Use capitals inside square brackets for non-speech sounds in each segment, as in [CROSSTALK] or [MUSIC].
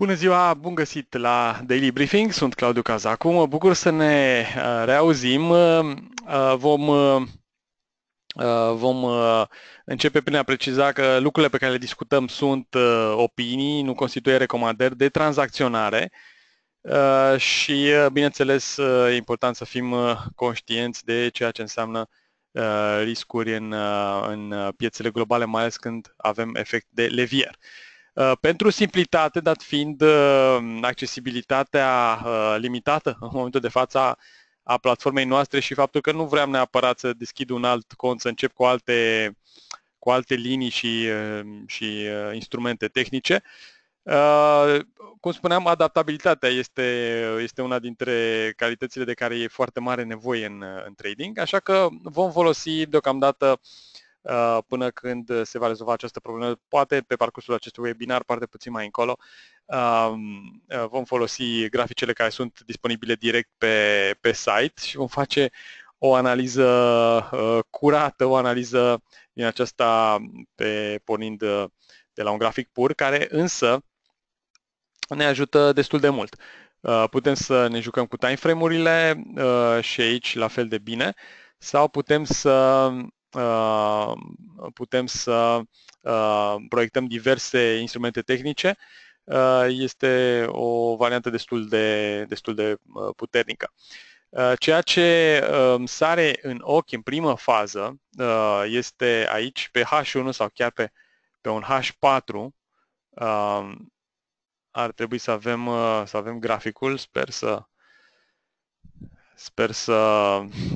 Bună ziua, bun găsit la Daily Briefing, sunt Claudiu Cazacu, mă bucur să ne uh, reauzim. Uh, uh, vom, vom începe prin a preciza că lucrurile pe care le discutăm sunt opinii, nu constituie recomandări de tranzacționare și, bineînțeles, e important să fim conștienți de ceea ce înseamnă riscuri în, în piețele globale, mai ales când avem efect de levier. Uh, pentru simplitate, dat fiind uh, accesibilitatea uh, limitată în momentul de față a platformei noastre și faptul că nu vreau neapărat să deschid un alt cont, să încep cu alte, cu alte linii și, și instrumente tehnice, cum spuneam, adaptabilitatea este, este una dintre calitățile de care e foarte mare nevoie în, în trading, așa că vom folosi deocamdată Uh, până când uh, se va rezolva această problemă. Poate pe parcursul acestui webinar, poate puțin mai încolo, um, uh, vom folosi graficele care sunt disponibile direct pe, pe site și vom face o analiză curată, o analiză din aceasta pe, pornind de la un grafic pur, care însă ne ajută destul de mult. Putem să ne jucăm cu timeframe-urile și aici la fel de bine sau putem să Uh, putem să uh, proiectăm diverse instrumente tehnice, uh, este o variantă destul de, destul de puternică. Ceea ce um, sare în ochi în primă fază este aici pe H1 sau chiar pe, pe un H4 um, ar trebui să avem, să avem graficul, sper să sper să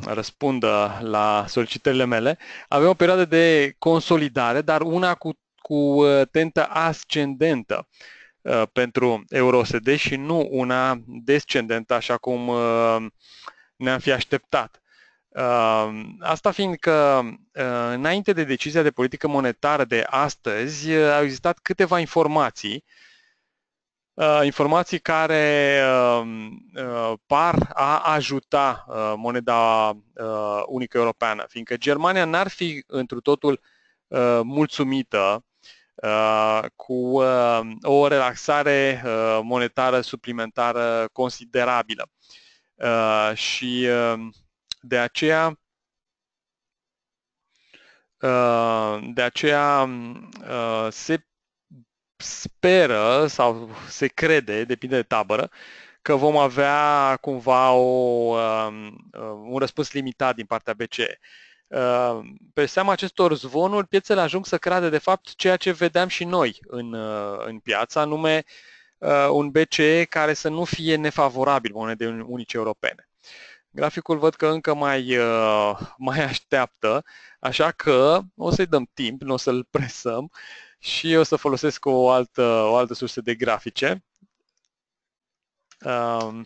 răspundă la solicitările mele. Avem o perioadă de consolidare, dar una cu, cu uh, tentă ascendentă uh, pentru EUROSD și nu una descendentă, așa cum uh, ne-am fi așteptat. Asta fiind că înainte de decizia de politică monetară de astăzi au existat câteva informații uh, Uh, informații care um, uh, par a ajuta uh, moneda uh, unică europeană, fiindcă Germania n-ar fi întru totul uh, mulțumită uh, cu uh, o relaxare uh, monetară suplimentară considerabilă. Uh, și uh, de aceea uh, de aceea uh, se speră sau se crede, depinde de tabără, că vom avea cumva o, um, um, un răspuns limitat din partea BCE. Um, pe seama acestor zvonuri, piețele ajung să creadă de fapt ceea ce vedeam și noi în, uh, în piață, anume uh, un BCE care să nu fie nefavorabil monedei unice europene. Graficul văd că încă mai, uh, [LAUGHS] mai așteaptă, așa că o să-i dăm timp, nu o să-l presăm și eu să folosesc o altă, o altă sursă de grafice. Um,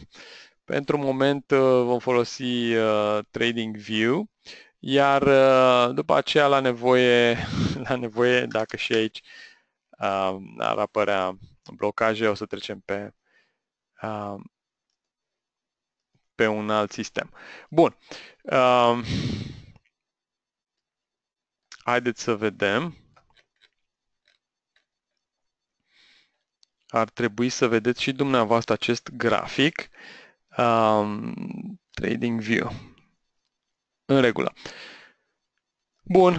pentru moment uh, vom folosi uh, TradingView, iar uh, după aceea la nevoie, [LAUGHS] la nevoie dacă și aici uh, ar apărea blocaje, o să trecem pe, uh, pe un alt sistem. Bun. Uh, haideți să vedem. ar trebui să vedeți și dumneavoastră acest grafic um, Trading View. În regulă. Bun,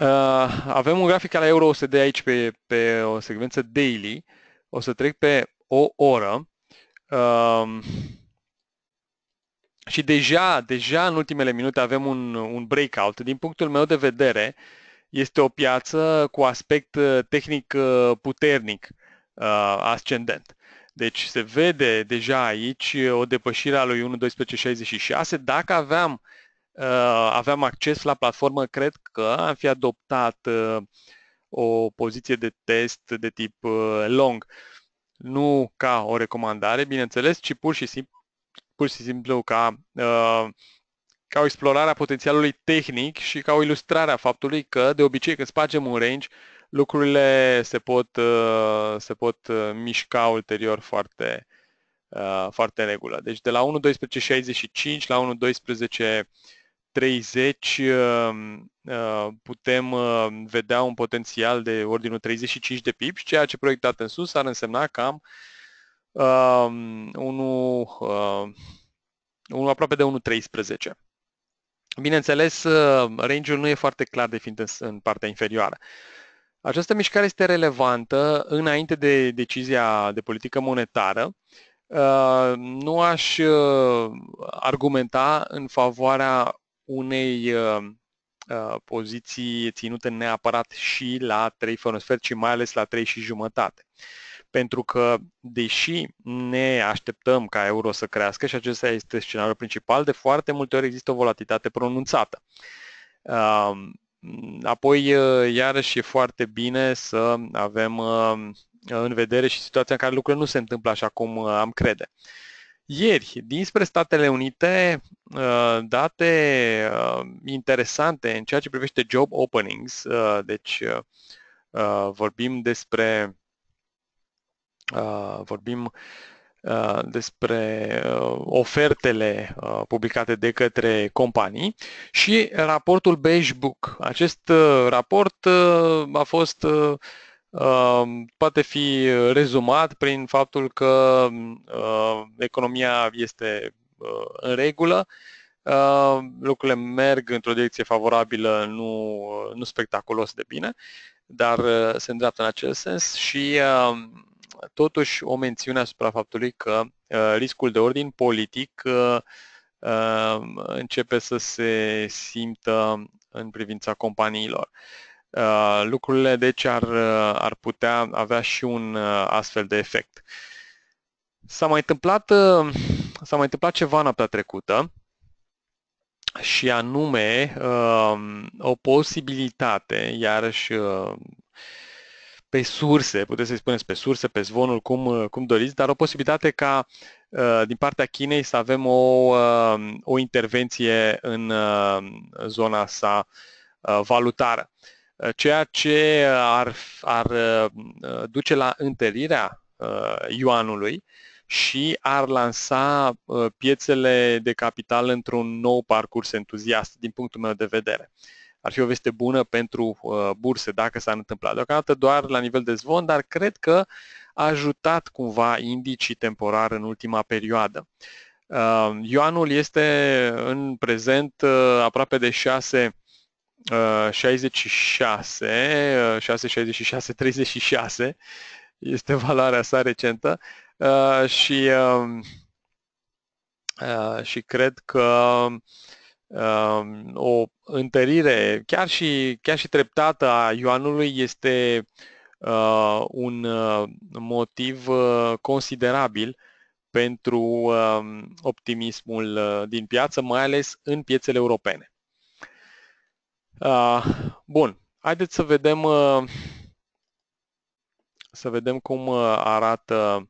uh, avem un grafic al euro USD aici pe, pe o secvență daily. O să trec pe o oră. Um, și deja, deja în ultimele minute avem un, un breakout. Din punctul meu de vedere, este o piață cu aspect uh, tehnic uh, puternic. Uh, ascendent. Deci se vede deja aici o depășire a lui 1.12.66. Dacă aveam, uh, aveam acces la platformă, cred că am fi adoptat uh, o poziție de test de tip long. Nu ca o recomandare, bineînțeles, ci pur și simplu, pur și simplu ca, ca o explorare a potențialului tehnic și ca o ilustrare a faptului că, de obicei, când spargem un range, lucrurile se pot, uh, se pot uh, mișca ulterior foarte, uh, foarte în regulă. Deci de la 1.12.65 la 1.12.30 putem vedea un potențial de ordinul 35 de pips, ceea ce proiectat în sus ar însemna cam unul um, unul aproape de 1.13. Bineînțeles, range-ul nu e foarte clar definit în partea inferioară. Această mișcare este relevantă înainte de decizia de politică monetară. Uh, nu aș uh, argumenta în favoarea unei uh, poziții ținute neapărat și la 3 fără sfert, ci mai ales la 3 și jumătate. Pentru că, deși ne așteptăm ca euro să crească și acesta este scenariul principal, de foarte multe ori există o volatilitate pronunțată. Apoi, uh, iarăși, e foarte bine să avem uh, în vedere și situația în care lucrurile nu se întâmplă așa cum uh, am crede. Ieri, dinspre Statele Unite, date interesante în ceea ce privește job openings, deci vorbim despre vorbim Uh, despre uh, ofertele uh, publicate de către companii și raportul Beige Book. Acest raport a fost poate fi rezumat prin faptul că economia este în regulă, lucrurile merg într-o direcție favorabilă, nu, nu spectaculos de bine, dar se îndreaptă în acest sens și totuși o mențiune asupra faptului că uh, riscul de ordin politic uh, uh, începe să se simtă în privința companiilor. Lucrurile deci ar, ar putea avea și un astfel de efect. S-a mai întâmplat, s-a mai întâmplat ceva noaptea trecută și anume o posibilitate, iarăși pe surse, puteți să-i spuneți pe surse, pe zvonul, cum, uh, cum doriți, dar o posibilitate ca uh, din partea Chinei să avem o, uh, o intervenție în zona sa valutară, ceea ce ar, ar duce la întărirea yuanului și ar lansa piețele de capital într-un nou parcurs entuziast, din punctul meu de vedere ar fi o veste bună pentru uh, burse dacă s-ar întâmpla. Deocamdată doar la nivel de zvon, dar cred că a ajutat cumva indicii temporar în ultima perioadă. Uh, Ioanul este în prezent uh, aproape de 6 66, 666, 36 este valoarea sa recentă uh, și, uh, uh, și cred că Ehm, o întărire, chiar și, chiar și treptată a Ioanului este uh, un uh, motiv uh, considerabil pentru um, uh, optimismul din piață, mai ales în piețele europene. Uh, bun, haideți să vedem uh, să vedem cum uh, arată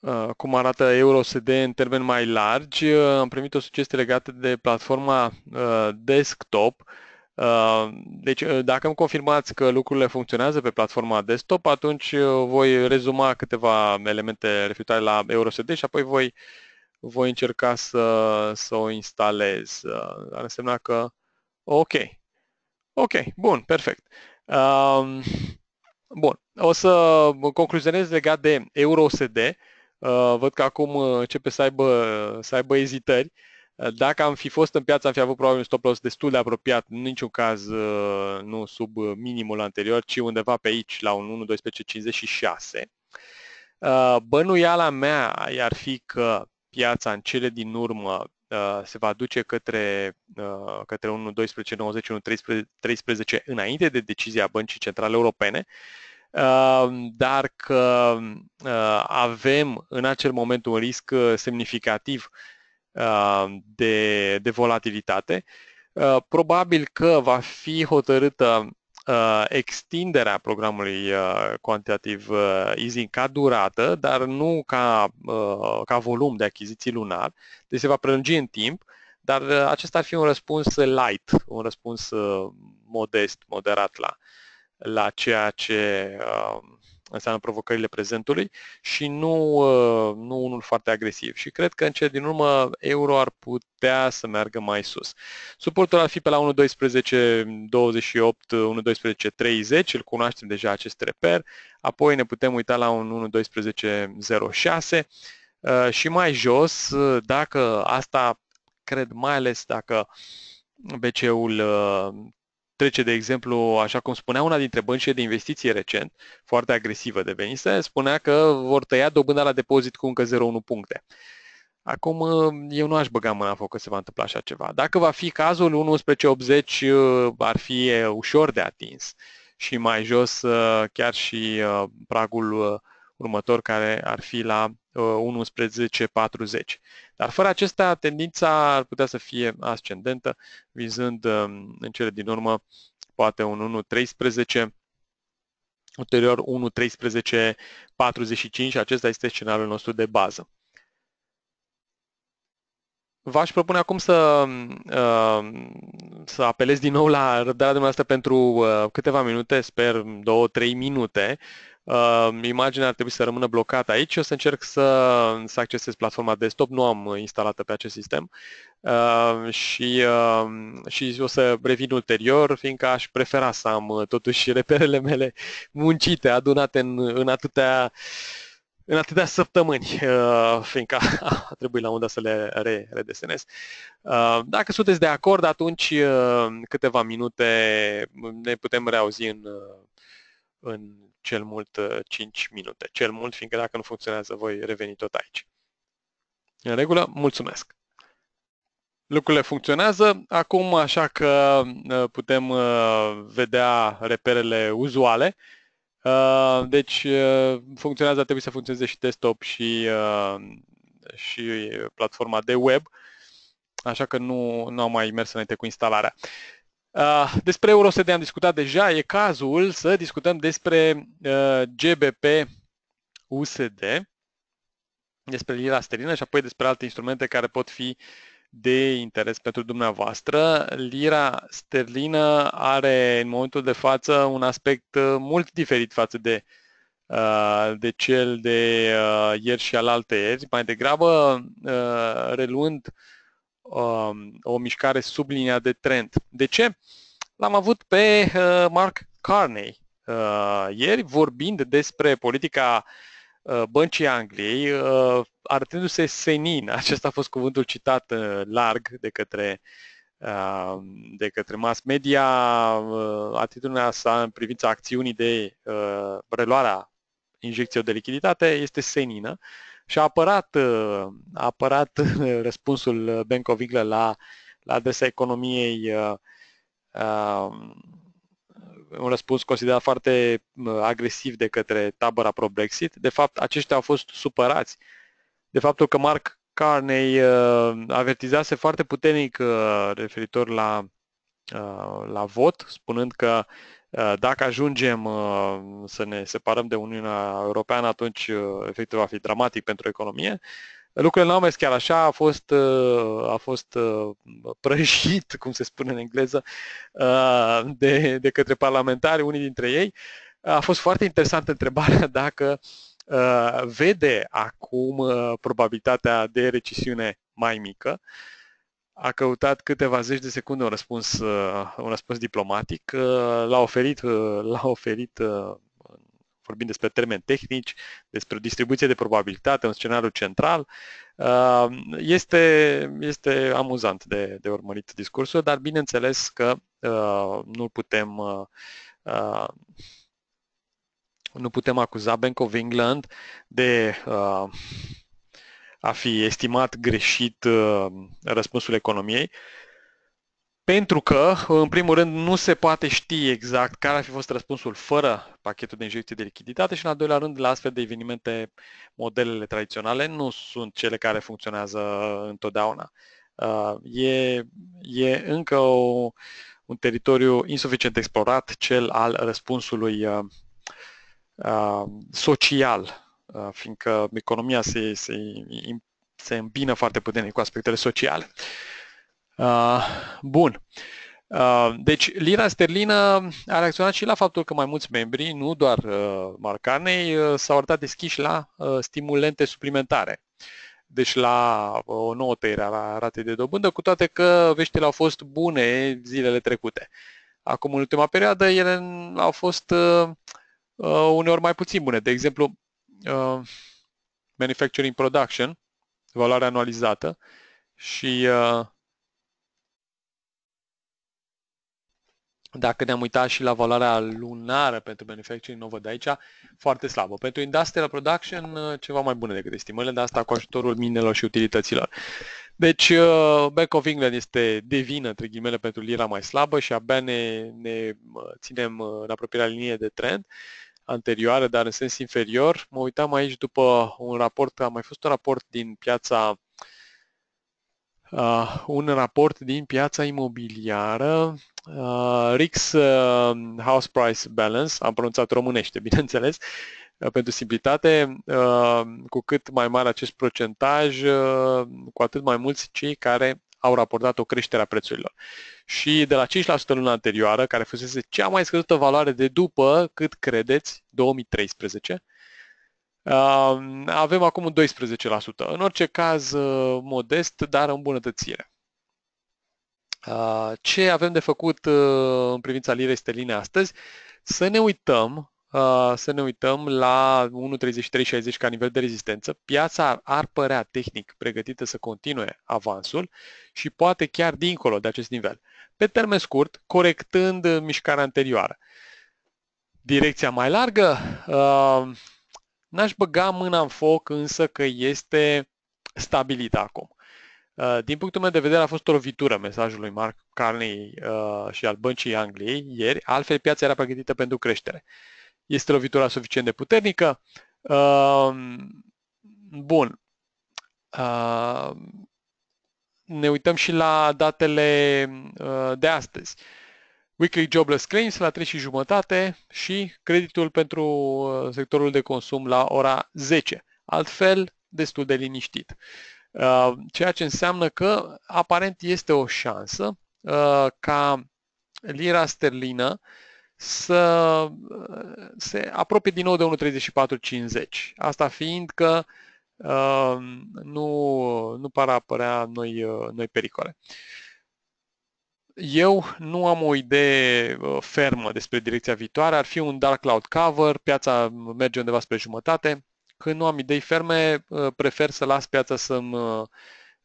Uh, cum arată EuroSD în termeni mai largi. Uh, am primit o sugestie legată de platforma uh, desktop. Deci, dacă îmi confirmați că lucrurile funcționează pe platforma desktop, atunci voi rezuma câteva elemente referitoare la EuroSD și apoi voi, voi încerca să, să o instalez. Ar însemna că... Ok. Ok, bun, perfect. Um, bun, o să concluzionez legat de EuroSD. Uh, văd că acum uh, începe să aibă, uh, să aibă ezitări. Dacă am fi fost în piață, am fi avut probabil un stop loss destul de apropiat, în niciun caz nu sub minimul anterior, ci undeva pe aici, la un 1.12.56. Bănuiala mea ar fi că piața în cele din urmă se va duce către, către 1.12.90, 1.13 înainte de decizia Băncii Centrale Europene Ehm, dar că ehm, avem în acel moment un risc uh, semnificativ ehm, de, de volatilitate. Probabil că va fi hotărâtă extinderea programului quantitative easing ca durată, dar nu ca, ca volum de achiziții lunar, deci se va prelungi în timp, dar acesta ar fi un răspuns light, un răspuns modest, moderat la la ceea ce uh, înseamnă provocările prezentului și nu, uh, nu unul foarte agresiv. Și cred că în cele din urmă euro ar putea să meargă mai sus. Suportul ar fi pe la 1.12.28, 1.12.30, îl cunoaștem deja acest reper, apoi ne putem uita la un 1.12.06 uh, și mai jos, dacă asta cred mai ales dacă bce ul trece, de exemplu, așa cum spunea una dintre băncile de investiție recent, foarte agresivă de venise, spunea că vor tăia dobânda la depozit cu încă 0,1 puncte. Acum, eu nu aș băga mâna foc că se va întâmpla așa ceva. Dacă va fi cazul, 11,80 uh, ar fi uh, ușor de atins și mai jos uh, chiar și pragul următor care ar fi la 11.40. Uh, Dar fără acestea, tendința ar putea să fie ascendentă, vizând um, în cele din urmă poate un 1.13, ulterior 1.13.45 și acesta este scenariul nostru de bază. V-aș propune acum să, um, uh, să apelez din nou la răbdarea dumneavoastră pentru uh, câteva minute, sper 2-3 minute, Uh, imaginea ar trebui să rămână blocată aici. o să încerc să, să accesez platforma desktop, nu am instalată pe acest sistem uh, și, uh, și o să revin ulterior, fiindcă aș prefera să am totuși reperele mele muncite, adunate în, în atâtea în atâtea săptămâni, uh, fiindcă a trebuit la unda să le re, redesenez. Uh, dacă sunteți de acord, atunci uh, câteva minute ne putem reauzi în, uh, în cel mult 5 uh, minute. Cel mult, fiindcă dacă nu funcționează, voi reveni tot aici. În regulă, mulțumesc! Lucrurile funcționează acum, așa că uh, putem uh, vedea reperele uzuale. Deci funcționează, trebuie să funcționeze și desktop și, și platforma de web, așa că nu, nu am mai mers înainte cu instalarea. Ah, despre EUROSD am discutat deja, e cazul să discutăm despre ah, GBP USD, despre lira sterlină și apoi despre alte instrumente care pot fi de interes pentru dumneavoastră. Lira sterlină are în momentul de față un aspect ah, mult diferit față de, de cel de ieri și al ieri, mai degrabă reluând Um, o mișcare sub linia de trend. De ce? L-am avut pe uh, Mark Carney uh, ieri vorbind despre politica uh, Băncii Angliei, arătându-se senin. Acesta a fost cuvântul citat larg de către de către mass media, atitudinea sa în privința acțiunii de reluarea injecției de lichiditate este senină și a apărat, uh, a apărat uh, răspunsul England la, la adresa economiei, uh, un răspuns considerat foarte agresiv de către tabăra pro-Brexit. De fapt, aceștia au fost supărați de faptul că Mark Carney avertizase foarte puternic referitor la, la vot, spunând că uh, Uh, dacă ajungem uh, să ne separăm de Uniunea Europeană, atunci uh, efectul va fi dramatic pentru economie. Lucrurile nu au mers chiar așa, a fost, a fost prăjit, cum se spune în engleză, de, de către parlamentari, unii dintre ei. A fost foarte interesantă întrebarea dacă vede acum probabilitatea de recesiune mai mică. Uh, a căutat câteva zeci de secunde un răspuns, uh, un răspuns diplomatic, uh, l-a oferit, uh, [LAUGHS] l-a oferit vorbind despre termeni tehnici, despre o distribuție de probabilitate, un scenariu central. Este, este amuzant de, de urmărit discursul, dar bineînțeles că nu putem nu putem acuza Bank of England de a fi estimat greșit uh, răspunsul economiei, pentru că, în primul rând, nu se poate ști exact care ar fi fost răspunsul fără pachetul de injecție de lichiditate și, în al doilea rând, la astfel de evenimente, modelele tradiționale nu sunt cele care funcționează întotdeauna. Uh, e, e încă o, un teritoriu insuficient explorat, cel al răspunsului uh, social Uh, fiindcă economia se, se, se îmbină foarte puternic cu aspectele sociale. Uh, bun. Uh, deci, lira sterlină a reacționat și la faptul că mai mulți membri, nu doar marcanei, s-au arătat deschiși la stimulente suplimentare. Deci la o nouă tăiere a ratei de dobândă, cu toate că veștile au fost bune zilele trecute. Acum, în ultima perioadă, ele au fost uneori mai puțin bune. De exemplu, uh, manufacturing production, valoare anualizată și uh, dacă ne-am uitat și la valoarea lunară pentru manufacturing, nu văd aici, foarte slabă. Pentru industrial production, uh, ceva mai bună decât estimările, dar asta cu ajutorul minelor și utilităților. Deci, uh, Bank of England este de vină, între ghimele, pentru lira mai slabă și abia ne, ne uh, ținem în apropierea liniei de trend anterioare, dar în sens inferior. Mă uitam aici după un raport, a mai fost un raport din piața Uh, un raport din piața imobiliară, uh, RIX uh, House Price Balance, am pronunțat românește, [LAUGHS] bineînțeles, uh, pentru simplitate, uh, cu cât mai mare acest procentaj, uh, cu atât mai mulți cei care au raportat o creștere a prețurilor. Și de la 5% luna anterioară, care fusese cea mai scăzută valoare de după, cât credeți, 2013, um, avem acum un 12%. În orice caz, uh, modest, dar îmbunătățire. Uh, ce avem de făcut uh, în privința lirei sterline astăzi? Să ne uităm Uh, să ne uităm la 1.33.60 ca nivel de rezistență, piața ar părea tehnic pregătită să continue avansul și poate chiar dincolo de acest nivel, pe termen scurt, corectând mișcarea anterioară. Direcția mai largă, uh, n-aș băga mâna în foc însă că este stabilită acum. Uh, din punctul meu de vedere a fost o lovitură mesajul lui Mark Carney uh, și al băncii Angliei ieri, altfel piața era pregătită pentru creștere. Uh, este lovitura suficient de puternică? Ehm, bun. Ehm, ne uităm și la datele eh, de astăzi. Weekly Jobless Claims la 3 și jumătate și creditul pentru eh, sectorul de consum la ora 10. Altfel, destul de liniștit. Ehm, ceea ce înseamnă că aparent este o șansă eh, ca lira sterlină uh, să uh, se apropie din nou de 1.34.50. Asta fiind că uh, nu, nu par apărea noi, uh, noi pericole. Eu nu am o idee fermă despre direcția viitoare, ar fi un dark cloud cover, piața merge undeva spre jumătate. Când nu am idei ferme, prefer să las piața să-mi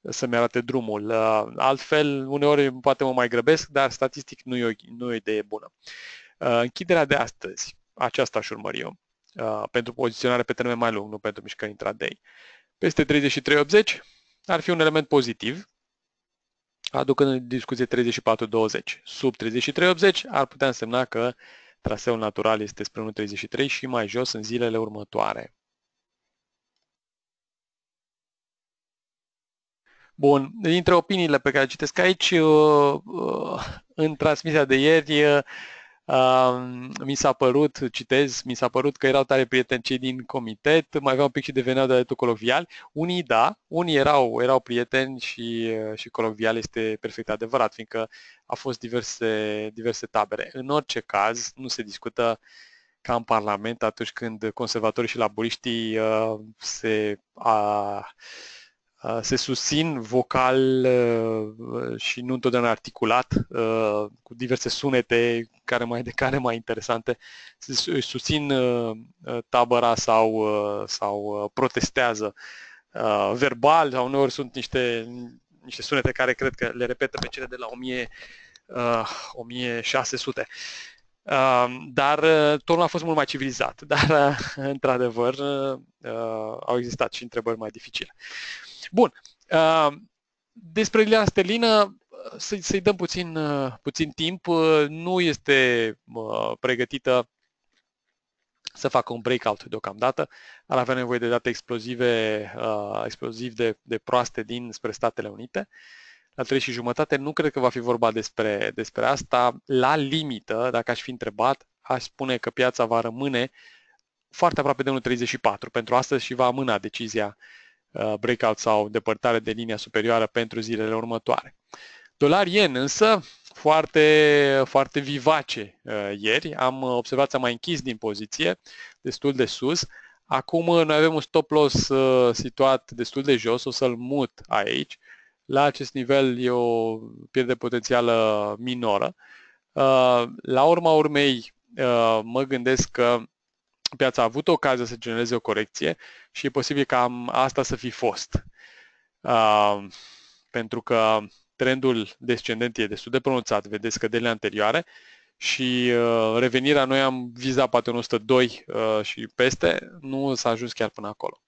să-mi arate drumul. Altfel, uneori poate mă mai grăbesc, dar statistic nu e o, nu e o idee bună. Uh, închiderea de astăzi, aceasta aș urmări eu, uh, pentru poziționare pe termen mai lung, nu pentru mișcări intraday. Peste 33.80 ar fi un element pozitiv, aducând în discuție 34.20. Sub 33.80 ar putea însemna că traseul natural este spre 1.33 și mai jos în zilele următoare. Bun, dintre opiniile pe care le citesc aici, uh, în transmisia de ieri, mi s-a părut, citez, mi s-a părut că erau tare prieteni cei din comitet, mai aveau un pic și deveneau de altul colovial. Unii da, unii erau, erau prieteni și, și colovial este perfect adevărat, fiindcă a fost diverse, diverse tabere. În orice caz, nu se discută ca în Parlament atunci când conservatorii și laburiștii uh, se... Uh, Uh, se susțin vocal uh, și nu întotdeauna articulat, uh, cu diverse sunete care mai de care mai interesante, se susțin tabăra sau, sau protestează verbal, sau uneori sunt niște, niște sunete care cred că le repetă pe cele de la 1000, 1600. Dar totul a fost mult mai civilizat, [LAUGHS] dar într-adevăr au existat și întrebări mai dificile. Bun. Uh, despre Stelină, uh, să-i, dăm puțin, uh, puțin timp. Nu este pregătită să facă un breakout deocamdată. Ar avea nevoie de date explozive, exploziv de, de proaste din spre Statele Unite. La 3 și jumătate nu cred că va fi vorba despre, despre asta. La limită, dacă aș fi întrebat, aș spune că piața va rămâne foarte aproape de 1.34 pentru astăzi și va amâna decizia uh, Uh, breakout sau depărtare de linia superioară pentru zilele următoare. Dolar yen însă foarte, foarte vivace uh, ieri. Am uh, observat, să mai închis din poziție, destul de sus. Acum noi avem un stop loss situat destul de jos, o să-l mut aici. La acest nivel e o pierdere potențială minoră. La urma urmei mă gândesc că piața a avut ocazia să genereze o corecție și e posibil ca asta să fi fost. Uh, pentru că trendul descendent e destul de pronunțat, vedeți scăderile anterioare și uh, revenirea noi am vizat poate 102 uh, și peste, nu s-a ajuns chiar până acolo.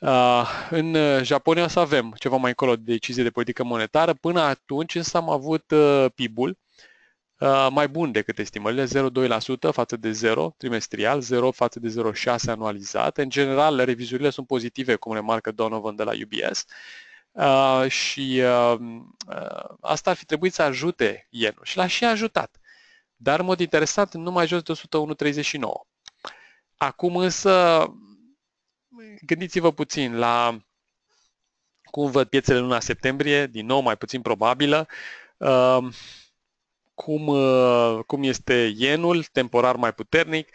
Uh, în Japonia o să avem ceva mai încolo de decizie de politică monetară. Până atunci însă am avut uh, PIB-ul Uh, mai bun decât estimările, 0,2% față de 0 trimestrial, 0 față de 0,6 anualizat. În general, revizurile sunt pozitive, cum remarcă Donovan de la UBS. Uh, și uh, uh, asta ar fi trebuit să ajute ienul și l-a și ajutat. Dar, în mod interesant, nu mai jos de 101,39. Acum însă, gândiți-vă puțin la cum văd piețele luna septembrie, din nou mai puțin probabilă. Uh, cum, uh, cum este yenul, temporar mai puternic.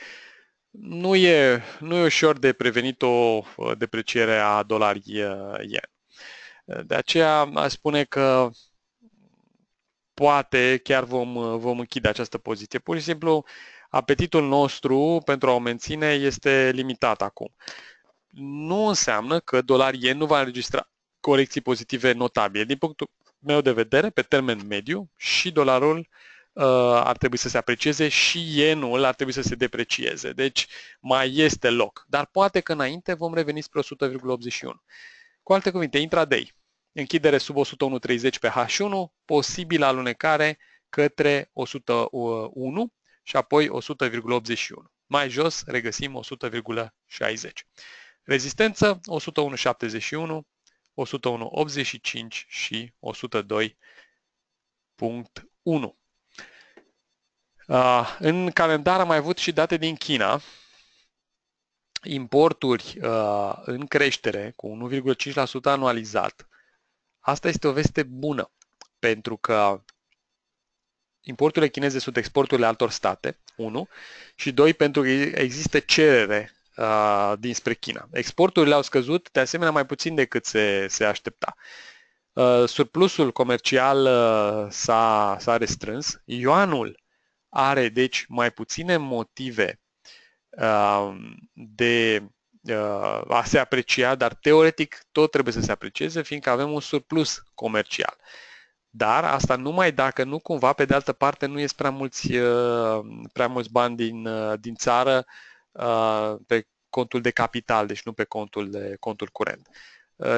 Nu e, nu e ușor de prevenit o uh, depreciere a dolarii uh, yen. De aceea aș spune că poate chiar vom, vom închide această poziție. Pur și simplu, apetitul nostru pentru a o menține este limitat acum. Nu înseamnă că dolarii yen nu va înregistra corecții pozitive notabile. Din punctul meu de vedere, pe termen mediu, și dolarul uh, Uh, ar trebui să se aprecieze și yenul ar trebui să se deprecieze. Deci mai este loc. Dar poate că înainte vom reveni spre 100,81. Cu alte cuvinte, intraday, închidere sub 101,30 pe H1, posibil alunecare către 101 și apoi 100,81. Mai jos regăsim 100,60. Rezistență 101,71, 101,85 și 102,1. Uh, în calendar am mai avut și date din China, importuri uh, în creștere cu 1,5% anualizat. Asta este o veste bună, pentru că importurile chineze sunt exporturile altor state, 1, și 2, pentru că există cerere uh, dinspre China. Exporturile au scăzut, de asemenea, mai puțin decât se, se aștepta. Uh, surplusul comercial uh, s-a, s-a restrâns, Ioanul are, deci, mai puține motive uh, de uh, a se aprecia, dar teoretic tot trebuie să se aprecieze, fiindcă avem un surplus comercial. Dar asta numai dacă nu cumva, pe de altă parte, nu ies prea mulți, uh, prea mulți bani din, din țară pe contul de capital, deci nu pe contul, de, contul curent.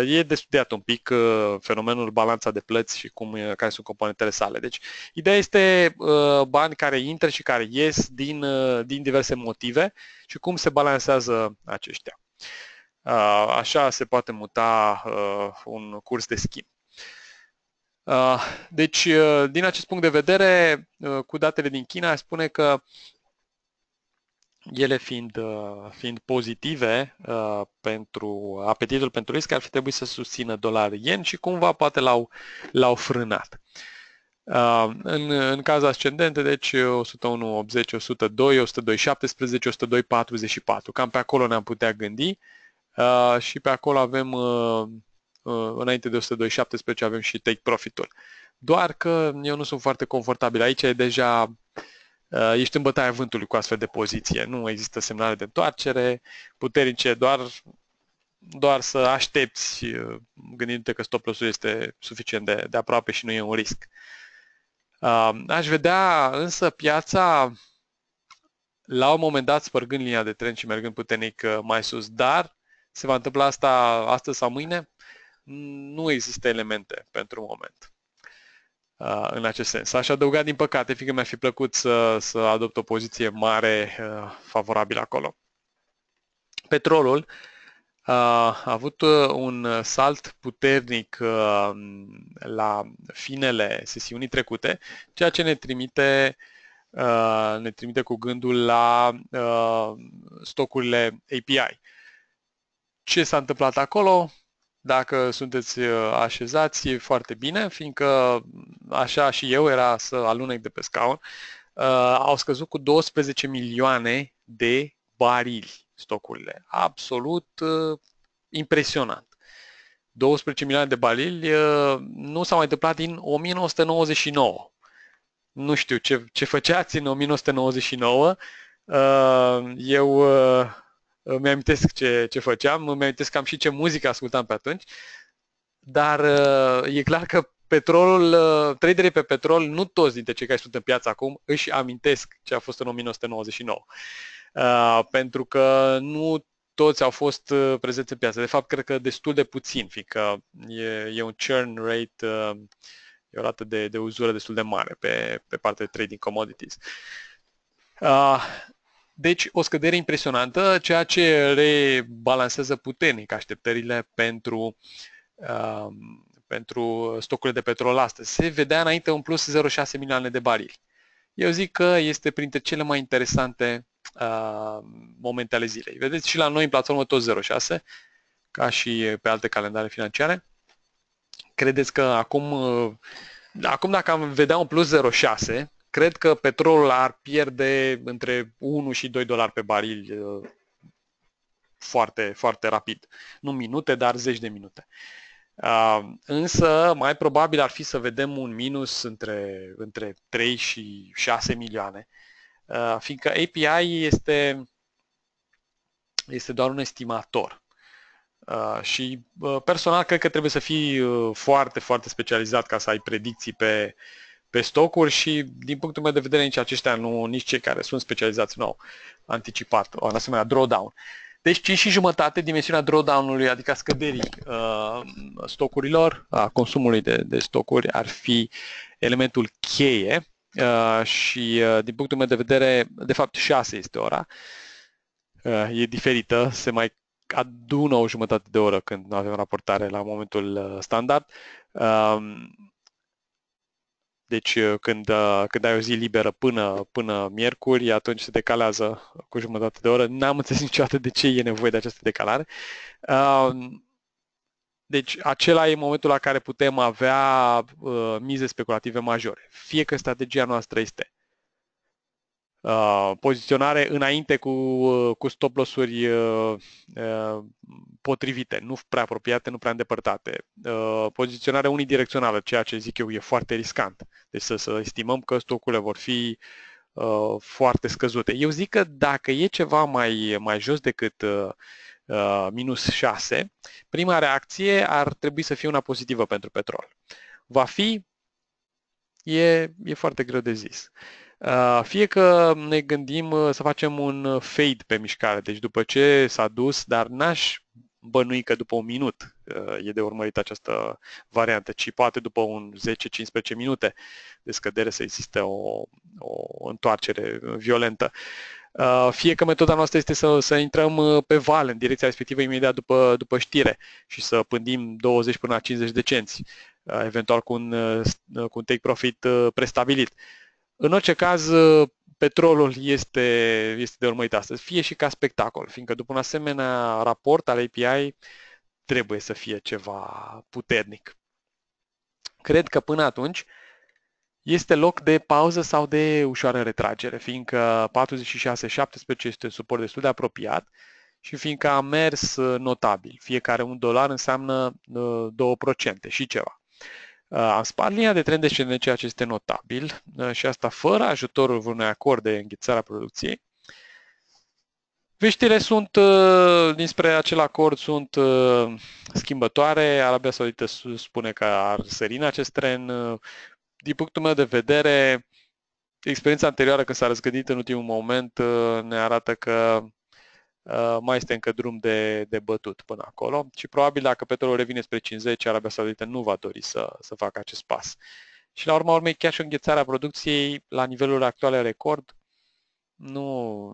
E de studiat un pic uh, fenomenul balanța de plăți și cum, uh, care sunt componentele sale. Deci, ideea este uh, bani care intră și care ies din, din diverse motive și cum se balansează aceștia. Așa se poate muta un curs de schimb. Deci, din acest punct de vedere, cu datele din China, spune că ele fiind, uh, fiind pozitive uh, pentru apetitul pentru risc, ar fi trebuit să susțină dolar yen și cumva poate l-au, l-au frânat. Uh, în, în caz ascendente, deci 101, 80, 102, 102, 17, 102, 44. Cam pe acolo ne-am putea gândi și pe acolo avem, înainte de 102, 17, avem și take profitul. Doar că eu nu sunt foarte confortabil. Aici e deja uh, Uh, ești în bătaia vântului cu astfel de poziție. Nu există semnale de întoarcere puternice, doar, doar să aștepți uh, gândindu-te că stop loss este suficient de, de aproape și nu e un risc. Uh, aș vedea însă piața la un moment dat spărgând linia de tren și mergând puternic mai sus, dar se va întâmpla asta astăzi sau mâine? Mm, nu există elemente pentru moment în acest sens. Aș adăuga, din păcate, fiindcă mi-ar fi plăcut să, să adopt o poziție mare favorabilă acolo. Petrolul a avut un salt puternic la finele sesiunii trecute, ceea ce ne trimite ne trimite cu gândul la stocurile API. Ce s-a întâmplat acolo? Dacă sunteți uh, așezați, e foarte bine, fiindcă mm, așa și eu era să alunec de pe scaun. Uh, au scăzut cu 12 milioane de barili stocurile. Absolut uh, impresionant. 12 milioane de barili uh, nu s au mai întâmplat din 1999. Nu știu ce, ce făceați în 1999. Uh, eu îmi amintesc ce, ce făceam, îmi amintesc cam și ce muzică ascultam pe atunci, dar uh, e clar că petrolul, uh, traderii pe petrol, nu toți dintre cei care sunt în piață acum își amintesc ce a fost în 1999. Uh, pentru că nu toți au fost prezenți în piață. De fapt, cred că destul de puțin, fiindcă e, e un churn rate, e o rată de, de uzură destul de mare pe, pe partea de trading commodities. Deci o scădere impresionantă, ceea ce rebalansează puternic așteptările pentru, uh, pentru stocurile de petrol astăzi. Se vedea înainte un plus 0,6 milioane de barili. Eu zic că este printre cele mai interesante uh, momente ale zilei. Vedeți și la noi în platformă tot 0,6, ca și pe alte calendare financiare. Credeți că acum, uh, acum dacă am vedea un plus 0,6, cred că petrolul ar pierde între 1 și 2 dolari pe baril uh, foarte, foarte rapid. Nu minute, dar zeci de minute. Uh, însă, mai probabil ar fi să vedem un minus între, între 3 și 6 milioane, uh, fiindcă API este, este doar un estimator. Uh, și uh, personal cred că trebuie să fii uh, foarte, foarte specializat ca să ai predicții pe pe stocuri și, din punctul meu de vedere, nici aceștia nu, nici cei care sunt specializați nu au anticipat o asemenea drawdown. Deci 5 și jumătate, dimensiunea drawdown-ului, adică a scăderii uh, stocurilor, a consumului de, de stocuri, ar fi elementul cheie uh, și, uh, din punctul meu de vedere, de fapt 6 este ora. Uh, e diferită, se mai adună o jumătate de oră când nu avem raportare la momentul uh, standard. Uh, deci uh, când, uh, când ai o zi liberă până, până miercuri, atunci se decalează cu jumătate de oră. N-am [LAUGHS] înțeles niciodată de ce e nevoie de această decalare. Um, deci acela e momentul la care putem avea uh, mize speculative majore. Fie că strategia noastră este poziționare înainte cu, cu stop loss-uri potrivite, nu prea apropiate, nu prea îndepărtate. Poziționare unidirecțională, ceea ce zic eu e foarte riscant. Deci să, să estimăm că stocurile vor fi uh, foarte scăzute. Eu zic că dacă e ceva mai, mai jos decât uh, uh minus 6, prima reacție ar trebui să fie una pozitivă pentru petrol. Va fi? E, e foarte greu de zis. Uh, fie că ne gândim uh, să facem un fade pe mișcare, deci după ce s-a dus, dar n-aș bănui că după un minut uh, e de urmărit această variantă, ci poate după un 10-15 minute de scădere să existe o, o întoarcere violentă. Uh, fie că metoda noastră este să, să intrăm uh, pe val în direcția respectivă imediat după, după știre și să pândim 20 până la 50 de cenți, eventual cu un, cu un take profit prestabilit. În orice caz, petrolul este, este de urmărit astăzi, fie și ca spectacol, fiindcă după un asemenea raport al API trebuie să fie ceva puternic. Cred că până atunci este loc de pauză sau de ușoară retragere, fiindcă 46-17 este un suport destul de apropiat și fiindcă a mers uh, notabil. Fiecare un dolar înseamnă 2% uh, și ceva. Uh, am spart linia de trend descendent, ceea ce este notabil uh, și asta fără ajutorul vreunui acord de înghițare a producției. Veștile sunt, uh, dinspre acel acord, sunt schimbătoare. Arabia Saudită spune că ar sări în acest tren. Din punctul meu de vedere, experiența anterioară când s-a răzgândit în ultimul moment ne arată că Uh, mai este încă drum de, de bătut până acolo și probabil dacă petrolul revine spre 50, Arabia Saudită nu va dori să, să facă acest pas. Și la urma urmei, chiar și înghețarea producției la nivelul actuale record nu,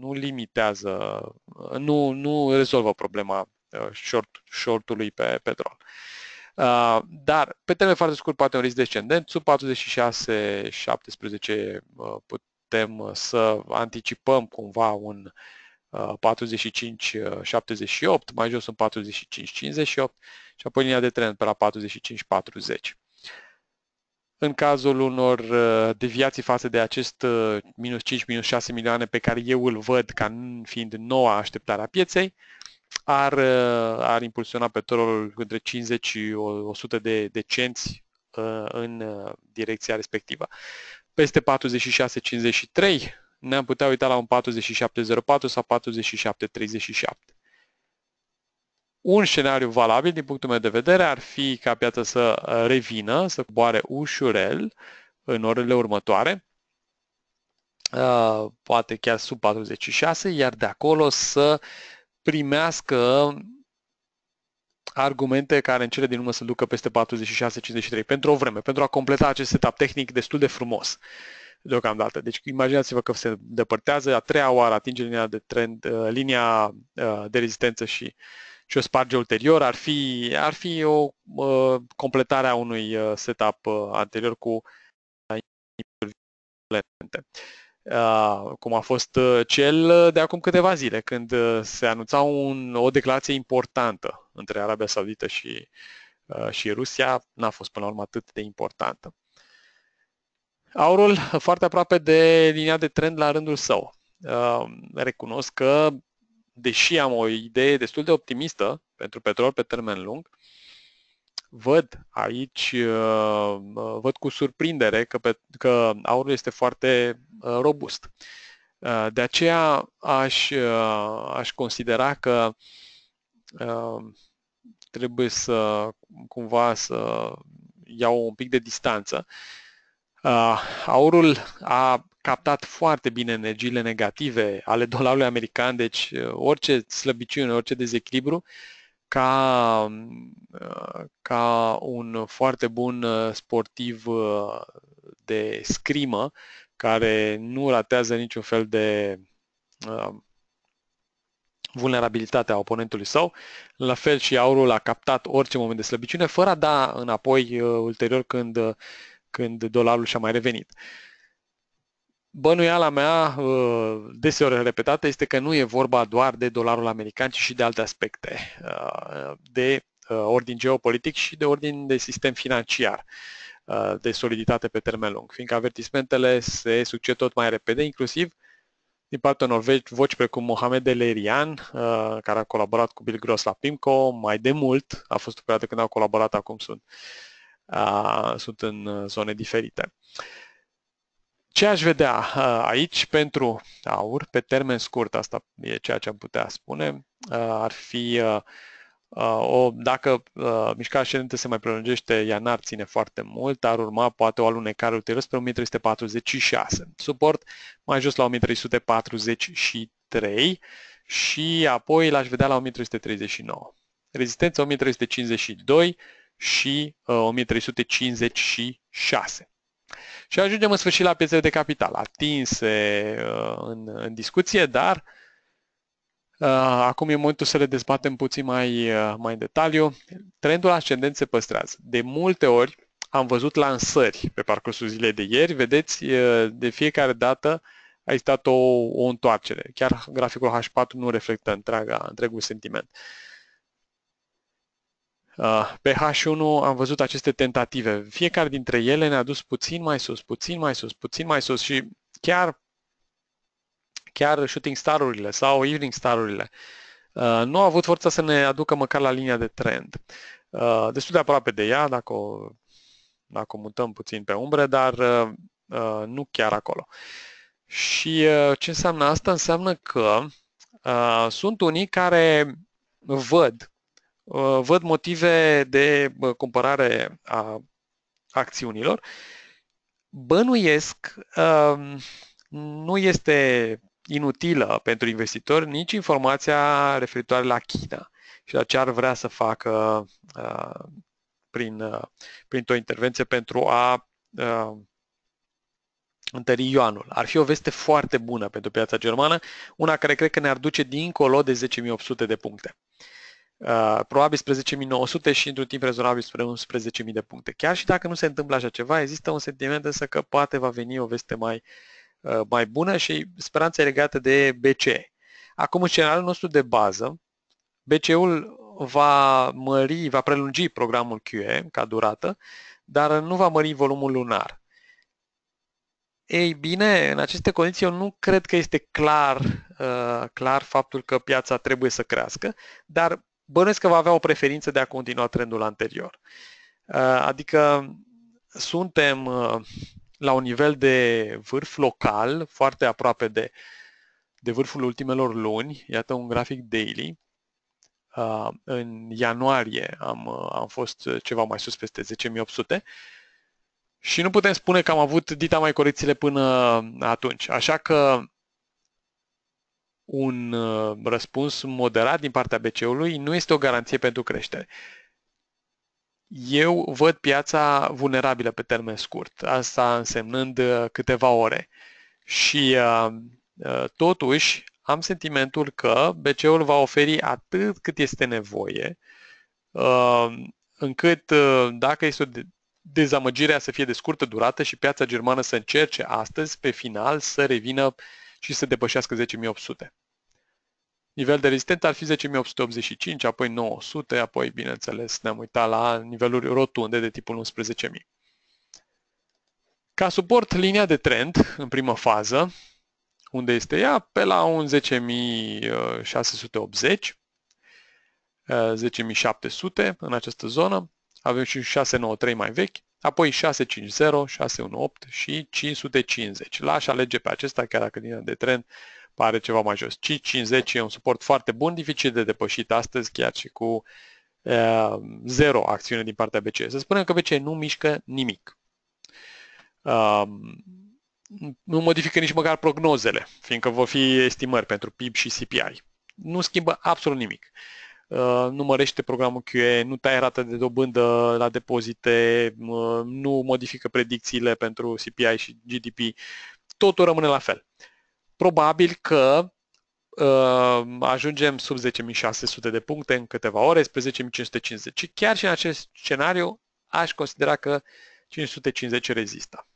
nu limitează, nu, nu rezolvă problema uh, short, shortului pe petrol. Uh, dar pe termen foarte scurt poate un risc descendent, sub 46-17 uh, putem uh, să anticipăm cumva un uh, 45-78, uh, uh, mai jos sunt 45-58 și apoi linia de trend pe la 45-40. În cazul unor uh, deviații față de acest minus 5-6 minus milioane pe care eu îl văd ca fiind noua așteptare a pieței, ar, ar impulsiona petrolul între 50 și 100 de, de cenți în direcția respectivă. Peste 46-53 ne-am putea uita la un 4704 sau 4737. Un scenariu valabil, din punctul meu de vedere, ar fi ca piața să uh, revină, să coboare ușurel în orele următoare, uh, poate chiar sub 46, iar de acolo să primească argumente care în cele din urmă să ducă peste 46-53 pentru o vreme, pentru a completa acest setup tehnic destul de frumos. Uh, deocamdată. Deci imaginați-vă că se depărtează, a treia oară atinge linia de, trend, uh, linia uh, de rezistență și, și o sparge ulterior. Ar fi, ar fi o uh, completare a unui setup anterior cu lente. Uh, cum a fost cel de acum câteva zile, când se anunța un, o declarație importantă între Arabia Saudită și, uh, și Rusia, n-a fost până la urmă atât de importantă. Aurul foarte aproape de linia de trend la rândul său. Uh, recunosc că, deși am o idee destul de optimistă pentru petrol pe termen lung, văd aici, uh, văd cu surprindere că, pe, că aurul este foarte uh, robust. De aceea aș, aș considera că trebuie să cumva să iau un pic de distanță. Uh, Ah, aurul a captat foarte bine energiile negative ale dolarului american, deci uh, orice slăbiciune, orice dezechilibru, ca, uh, ca un foarte bun uh, sportiv de scrimă care nu ratează niciun fel de vulnerabilitatea oponentului său. La fel și aurul a captat orice moment de slăbiciune fără a da înapoi ulterior când când dolarul și-a mai revenit. Bănuiala mea, uh, deseori repetată, este că nu e vorba doar de dolarul american, ci și de alte aspecte, uh, de uh, ordin geopolitic și de ordin de sistem financiar de soliditate pe termen lung, fiindcă avertismentele se succed tot mai repede, inclusiv din partea unor voci precum Mohamed Elerian, care a colaborat cu Bill Gross la PIMCO mai de mult, a fost o perioadă când au colaborat, acum sunt sunt în uh, zone diferite. Ce aș vedea uh, aici pentru aur, pe termen scurt, asta e ceea ce am putea spune, uh, ar fi o, dacă mișcarea ascendentă se mai prelungește, ea n-ar ține foarte mult, ar urma poate o alunecare ulterior spre 1346. Suport mai jos la 1343 și apoi l-aș vedea la 1339. Rezistența 1352 și 1356. Uh, și ajungem în sfârșit la piețele de capital, atinse uh, în, în discuție, dar uh, acum e momentul să le dezbatem puțin mai, mai în detaliu. Trendul ascendent se păstrează. De multe ori am văzut lansări pe parcursul zilei de ieri, vedeți, de fiecare dată a existat o, o întoarcere. Chiar graficul H4 nu reflectă întreaga, întregul sentiment. Uh, Ah, pe H1 am văzut aceste tentative. Fiecare dintre ele ne-a dus puțin mai sus, puțin mai sus, puțin mai sus și chiar chiar shooting starurile sau evening starurile ah, nu au avut forța să ne aducă măcar la linia de trend. Ah, destul de aproape de ea, dacă o, dacă o mutăm puțin pe umbre, dar nu chiar acolo. Și ce înseamnă asta? Înseamnă că sunt unii care văd Uh, văd motive de uh, cumpărare a acțiunilor. Bănuiesc, um, nu este inutilă pentru investitori nici informația referitoare la China și la ce ar vrea să facă uh, prin, printr-o intervenție pentru a întări Ioanul, Ar fi o veste foarte bună pentru piața germană, una care cred că ne-ar duce dincolo de 10.800 de puncte. Uh, probabil spre 10.900 și într-un timp rezonabil spre 11.000 de puncte. Chiar și dacă nu se întâmplă așa ceva, există un sentiment însă că poate va veni o veste mai, uh, mai bună și speranța e legată de BCE. Acum, în scenariul nostru de bază, BCE-ul va mări, va prelungi programul QE ca durată, dar nu va mări volumul lunar. Ei bine, în aceste condiții eu nu cred că este clar, uh, clar faptul că piața trebuie să crească, dar bănuiesc că va avea o preferință de a continua trendul anterior. Uh, adică suntem uh, la un nivel de vârf local, foarte aproape de, de vârful ultimelor luni. Iată un grafic daily. Uh, în ianuarie am, am fost ceva mai sus, peste 10.800. Și nu putem spune că am avut dita mai corecțiile până atunci. Așa că un uh, răspuns moderat din partea BCE-ului nu este o garanție pentru creștere. Eu văd piața vulnerabilă pe termen scurt, asta însemnând uh, câteva ore. Și uh, totuși am sentimentul că BCE-ul va oferi atât cât este nevoie, încât dacă este o dezamăgire să fie de scurtă durată și piața germană să încerce astăzi, pe final, să revină uh, și să depășească 10.800. Nivel de rezistență ar fi 10.885, apoi 900, apoi, bineînțeles, ne-am uitat la niveluri rotunde de tipul 11.000. Ca suport, linia de trend în primă fază, unde este ea, pe la un 10.680, 10.700 eh, în această zonă. Avem și 693 mai vechi apoi 650, 618 și 550. L-aș alege pe acesta, chiar dacă linia de tren pare ceva mai jos. 550 e un suport foarte bun, dificil de depășit astăzi, chiar și cu uh, zero acțiune din partea BCE. Să spunem că BCE nu mișcă nimic. Uh, nu modifică nici măcar prognozele, fiindcă vor fi estimări pentru PIB și CPI. Nu schimbă absolut nimic. Uh, nu mărește programul QE, nu taie rata de dobândă la depozite, uh, nu modifică predicțiile pentru CPI și GDP, totul rămâne la fel. Probabil că uh, ajungem sub 10.600 de puncte în câteva ore, spre 10.550. Și chiar și în acest scenariu aș considera că 550 rezistă.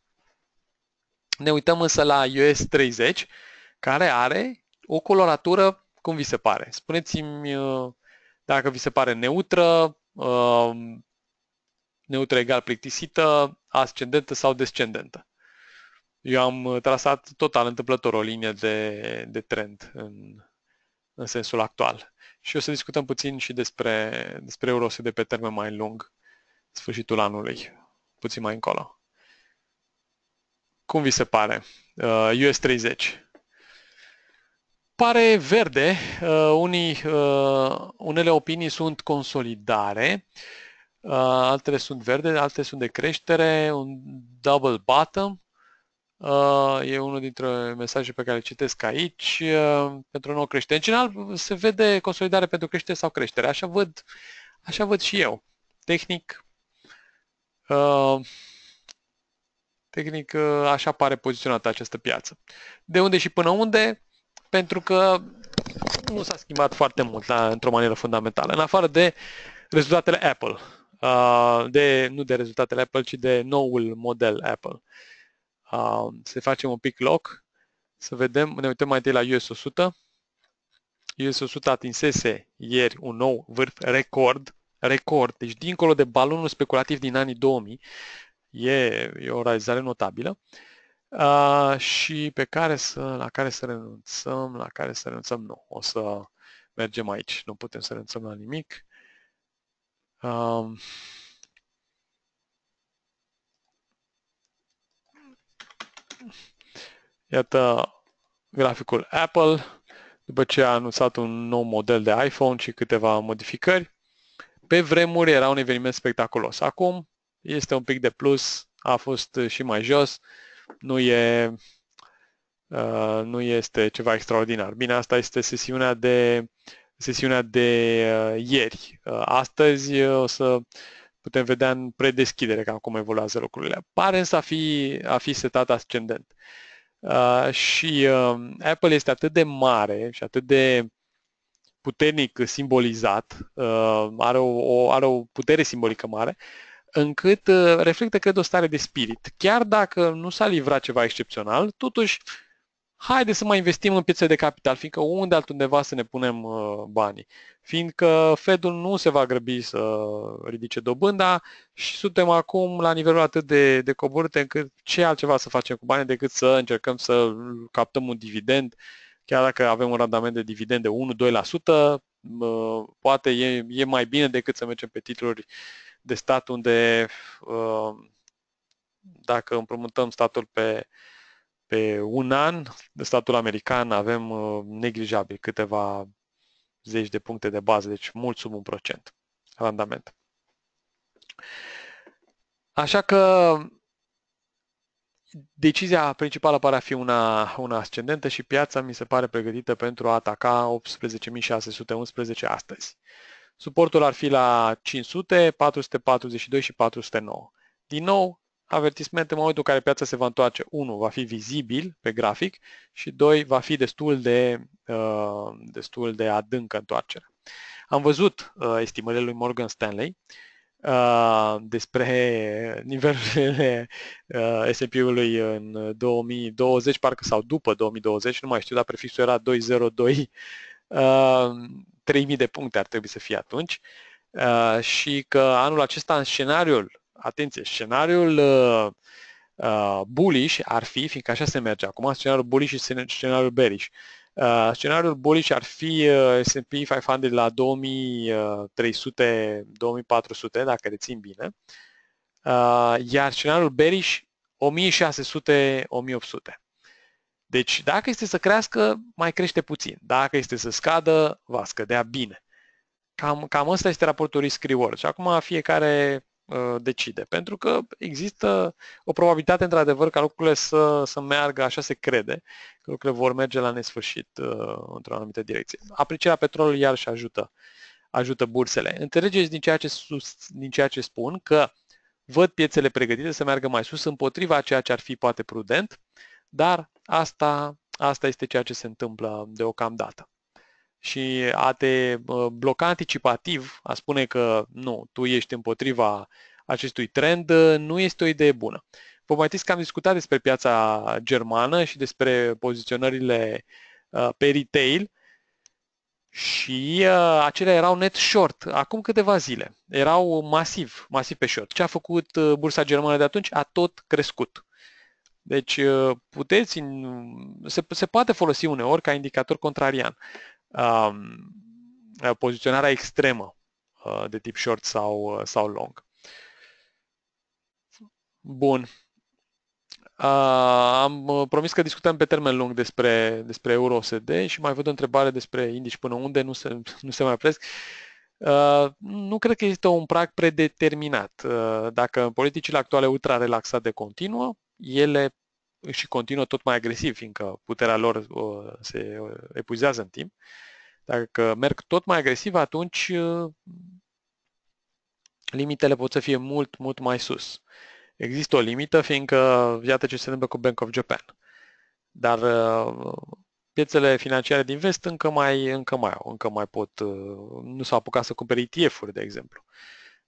Ne uităm însă la US 30, care are o coloratură, cum vi se pare? Spuneți-mi dacă vi se pare neutră, um, neutră egal plictisită, ascendentă sau descendentă. Eu am trasat total întâmplător o linie de, de trend în, în sensul actual. Și o să discutăm puțin și despre, despre euro de pe termen mai lung, sfârșitul anului, puțin mai încolo. Cum vi se pare? Uh, US30 pare verde, uh, unii, uh, unele opinii sunt consolidare, uh, altele sunt verde, altele sunt de creștere, un double bottom, Uh, e unul dintre mesaje pe care le citesc aici. Uh, pentru nou creștere. În general se vede consolidare pentru creștere sau creștere. Așa văd, așa văd și eu. Tehnic, uh, tehnic uh, așa pare poziționată această piață. De unde și până unde pentru că nu s-a schimbat foarte mult la, într-o manieră fundamentală, în afară de rezultatele Apple. Uh, de, nu de rezultatele Apple, ci de noul model Apple. Uh, să facem un pic loc, să vedem, ne uităm mai întâi la US 100. US 100 atinsese ieri un nou vârf record, record, deci dincolo de balonul speculativ din anii 2000, e, e o realizare notabilă. Uh, și pe care să, la care să renunțăm, la care să renunțăm, nu. O să mergem aici, nu putem să renunțăm la nimic. Um, iată graficul Apple, după ce a anunțat un nou model de iPhone și câteva modificări. Pe vremuri era un eveniment spectaculos. Acum este un pic de plus, a fost și mai jos. Uh, nu e uh, nu este ceva extraordinar. Bine, asta este sesiunea de sesiunea de uh, ieri. Uh, astăzi o să putem vedea în predeschidere cam cum evoluează lucrurile. Pare însă a fi, a fi setat ascendent. și Apple este atât de mare și atât de puternic simbolizat, are, o, o, are o putere simbolică mare, încât uh, reflectă, cred, o stare de spirit. Chiar dacă nu s-a livrat ceva excepțional, totuși, haide să mai investim în piețe de capital, fiindcă unde altundeva să ne punem uh, banii. Fiindcă Fedul nu se va grăbi să ridice dobânda și suntem acum la nivelul atât de, de coborâte încât ce altceva să facem cu banii decât să încercăm să captăm un dividend, chiar dacă avem un randament de dividend de 1-2%, poate e, e mai bine decât să mergem pe titluri uh, de stat unde uh, dacă împrumutăm statul pe, pe un an, de statul american avem uh, neglijabil câteva zeci de puncte de bază, deci mult sub un procent randament. Așa că decizia principală pare a fi una, una ascendentă și piața mi se pare pregătită pentru a ataca 18.611 astăzi. Suportul ar fi la 500, 442 și 409. Din nou, avertisment în momentul în care piața se va întoarce, 1. va fi vizibil pe grafic și 2. va fi destul de, uh, destul de adâncă întoarcere. Am văzut uh, estimările lui Morgan Stanley uh, despre [LAUGHS] nivelurile uh, S&P-ului în 2020, parcă sau după 2020, nu mai știu, dar prefixul era 202. Uh, 3000 de puncte ar trebui să fie atunci uh, și că anul acesta în scenariul, atenție, scenariul uh, uh bullish ar fi, fiindcă așa se merge acum, scenariul bullish și scenariul bearish. Uh, scenariul bullish ar fi uh, S&P 500 la 2300-2400, dacă rețin bine, uh, iar scenariul bearish 1600-1800. Deci, dacă este să crească, mai crește puțin. Dacă este să scadă, va scădea bine. Cam, cam ăsta este raportul risk-reward. Și acum fiecare uh, decide. Pentru că există o probabilitate, într-adevăr, ca lucrurile să, să meargă, așa se crede, că lucrurile vor merge la nesfârșit uh, într-o anumită direcție. Aprecierea petrolului și ajută, ajută bursele. Înțelegeți din ceea, ce sus, din ceea ce spun că văd piețele pregătite să meargă mai sus împotriva ceea ce ar fi poate prudent, uh, dar asta, asta este ceea ce se întâmplă deocamdată. Și a te uh, bloca anticipativ, a spune că nu, tu ești împotriva acestui trend, uh, nu este o idee bună. Vă mai că am discutat despre piața germană și despre poziționările uh, pe retail și acelea erau net short acum câteva zile. Erau masiv, masiv pe short. Ce a făcut bursa germană de atunci? A tot crescut. Deci uh, puteți, se, se poate folosi uneori ca indicator contrarian um, poziționarea extremă uh, de tip short sau, uh, sau long. Bun. Am promis că discutăm pe termen lung despre, despre euro-OSD și mai văd o întrebare despre indici până unde, nu se, [LAUGHS] nu se mai opresc. Uh, nu cred că există un prag predeterminat. Uh, dacă politicile actuale ultra relaxate continuă, ele și continuă tot mai agresiv, fiindcă puterea lor uh, se uh, epuizează în timp. Dacă merg tot mai agresiv, atunci uh, limitele pot să fie mult, mult mai sus. Există o limită, fiindcă iată ce se întâmplă cu Bank of Japan. Dar piețele financiare din vest încă mai, încă mai au, încă mai pot, nu s-au apucat să cumpere ETF-uri, de exemplu. Uh,